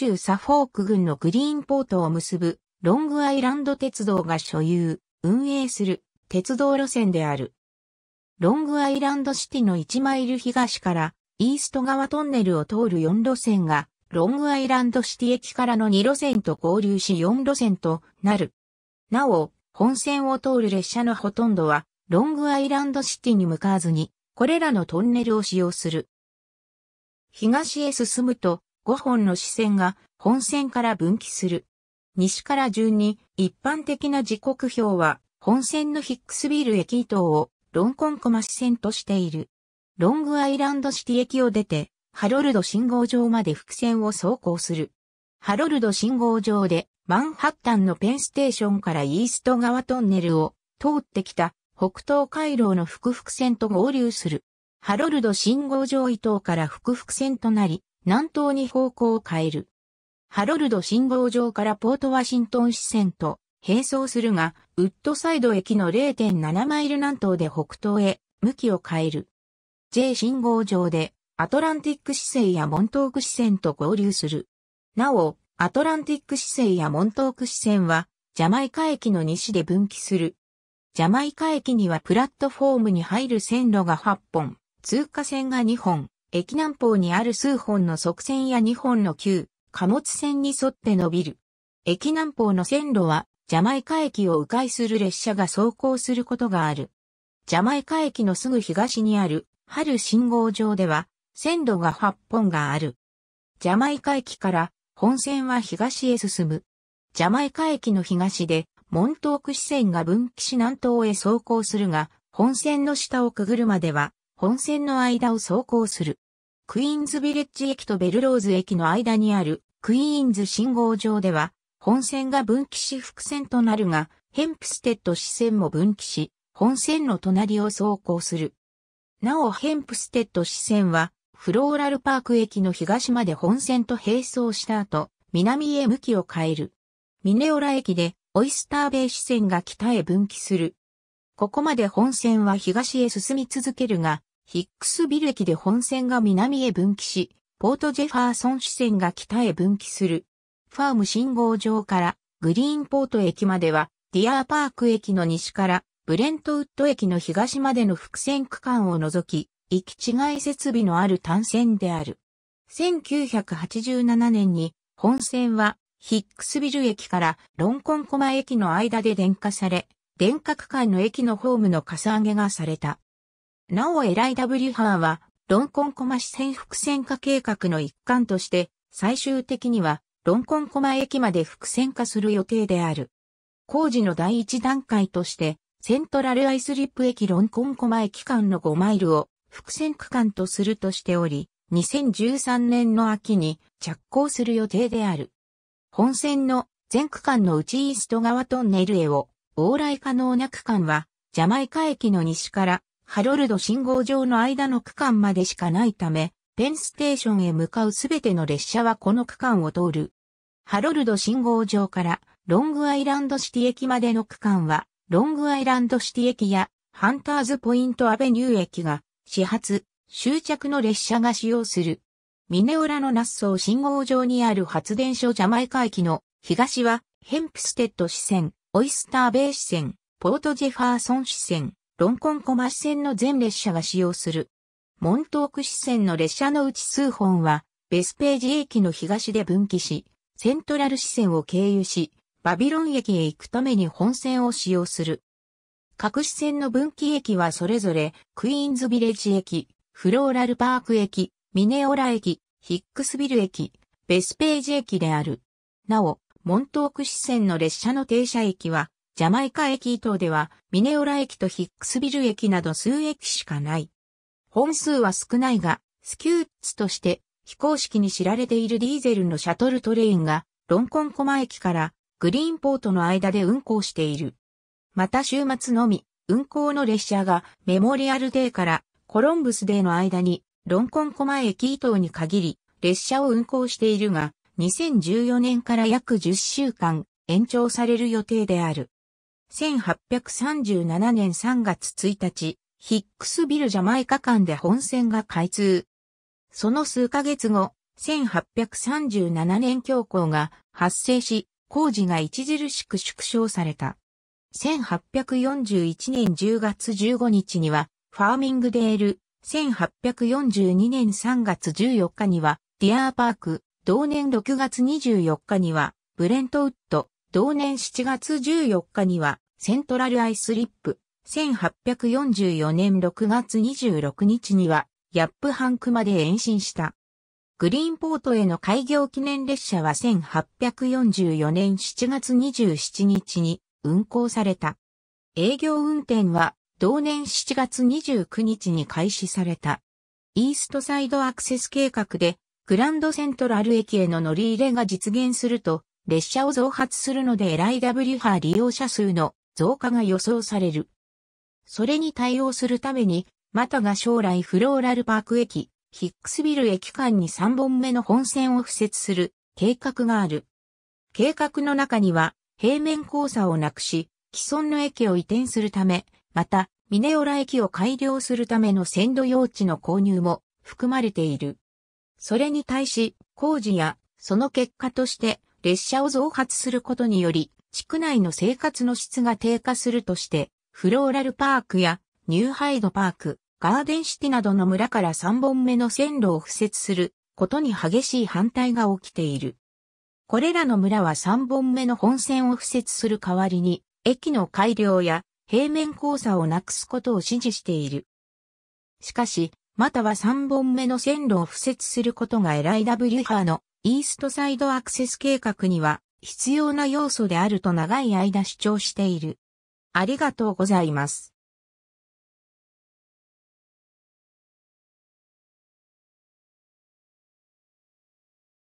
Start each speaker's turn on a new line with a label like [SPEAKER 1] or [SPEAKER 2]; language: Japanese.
[SPEAKER 1] 州サフォーク郡のグリーンポートを結ぶロングアイランド鉄道が所有、運営する鉄道路線である。ロングアイランドシティの1マイル東からイースト側トンネルを通る4路線がロングアイランドシティ駅からの2路線と合流し4路線となる。なお、本線を通る列車のほとんどはロングアイランドシティに向かわずにこれらのトンネルを使用する。東へ進むと5本の支線が本線から分岐する。西から順に一般的な時刻表は本線のヒックスビール駅等をロンコンコマ支線としている。ロングアイランドシティ駅を出てハロルド信号場まで伏線を走行する。ハロルド信号場でマンハッタンのペンステーションからイースト側トンネルを通ってきた北東回廊の複々線と合流する。ハロルド信号場伊東から複々線となり、南東に方向を変える。ハロルド信号場からポートワシントン支線と並走するが、ウッドサイド駅の0.7マイル南東で北東へ向きを変える。J 信号場でアトランティック支線やモントーク支線と合流する。なお、アトランティック支線やモントーク支線はジャマイカ駅の西で分岐する。ジャマイカ駅にはプラットフォームに入る線路が8本、通過線が2本、駅南方にある数本の側線や2本の旧貨物線に沿って伸びる。駅南方の線路はジャマイカ駅を迂回する列車が走行することがある。ジャマイカ駅のすぐ東にある春信号場では線路が8本がある。ジャマイカ駅から本線は東へ進む。ジャマイカ駅の東でモントーク支線が分岐し南東へ走行するが、本線の下をくぐるまでは本線の間を走行する。クイーンズビレッジ駅とベルローズ駅の間にあるクイーンズ信号場では、本線が分岐し伏線となるが、ヘンプステッド支線も分岐し、本線の隣を走行する。なおヘンプステッド支線は、フローラルパーク駅の東まで本線と並走した後、南へ向きを変える。ミネオラ駅で、オイスターベイ支線が北へ分岐する。ここまで本線は東へ進み続けるが、ヒックスビル駅で本線が南へ分岐し、ポートジェファーソン支線が北へ分岐する。ファーム信号場からグリーンポート駅までは、ディアーパーク駅の西からブレントウッド駅の東までの複線区間を除き、行き違い設備のある単線である。1987年に本線はヒックスビル駅からロンコンコマ駅の間で電化され、電化区間の駅のホームのかさ上げがされた。なおエライ・ W・ ハーは、ロンコンコマ市線伏線化計画の一環として、最終的には、ロンコンコマ駅まで伏線化する予定である。工事の第一段階として、セントラルアイスリップ駅ロンコンコマ駅間の5マイルを伏線区間とするとしており、2013年の秋に着工する予定である。本線の全区間の内イースト側トンネルへを往来可能な区間は、ジャマイカ駅の西からハロルド信号場の間の区間までしかないため、ペンステーションへ向かうすべての列車はこの区間を通る。ハロルド信号場からロングアイランドシティ駅までの区間は、ロングアイランドシティ駅やハンターズポイントアベニュー駅が始発、終着の列車が使用する。ミネオラのナッソー信号場にある発電所ジャマイカ駅の東はヘンプステッド支線、オイスターベイ支線、ポートジェファーソン支線、ロンコンコマ支線の全列車が使用する。モントーク支線の列車のうち数本は、ベスページ駅の東で分岐し、セントラル支線を経由し、バビロン駅へ行くために本線を使用する。各支線の分岐駅はそれぞれ、クイーンズビレッジ駅、フローラルパーク駅、ミネオラ駅、ヒックスビル駅、ベスページ駅である。なお、モントーク支線の列車の停車駅は、ジャマイカ駅以東では、ミネオラ駅とヒックスビル駅など数駅しかない。本数は少ないが、スキューッツとして非公式に知られているディーゼルのシャトルトレインが、ロンコンコマ駅からグリーンポートの間で運行している。また週末のみ、運行の列車がメモリアルデーからコロンブスデーの間に、ロンコンコマ駅以東に限り、列車を運行しているが、2014年から約10週間延長される予定である。1837年3月1日、ヒックスビルジャマイカ間で本線が開通。その数ヶ月後、1837年恐慌が発生し、工事が著しく縮小された。1841年10月15日には、ファーミングデール、1842年3月14日には、ディアーパーク、同年6月24日には、ブレントウッド、同年7月14日には、セントラルアイスリップ、1844年6月26日には、ヤップハンクまで延伸した。グリーンポートへの開業記念列車は1844年7月27日に運行された。営業運転は同年7月29日に開始された。イーストサイドアクセス計画でグランドセントラル駅への乗り入れが実現すると、列車を増発するので LIW 波利用者数の増加が予想される。それに対応するために、またが将来フローラルパーク駅、ヒックスビル駅間に3本目の本線を付設する計画がある。計画の中には、平面交差をなくし、既存の駅を移転するため、また、ミネオラ駅を改良するための線路用地の購入も含まれている。それに対し、工事や、その結果として、列車を増発することにより、地区内の生活の質が低下するとして、フローラルパークやニューハイドパーク、ガーデンシティなどの村から3本目の線路を敷設することに激しい反対が起きている。これらの村は3本目の本線を敷設する代わりに、駅の改良や平面交差をなくすことを支持している。しかし、または3本目の線路を敷設することが LIW ーのイーストサイドアクセス計画には必要な要素であると長い間主張している。ありがとうございます。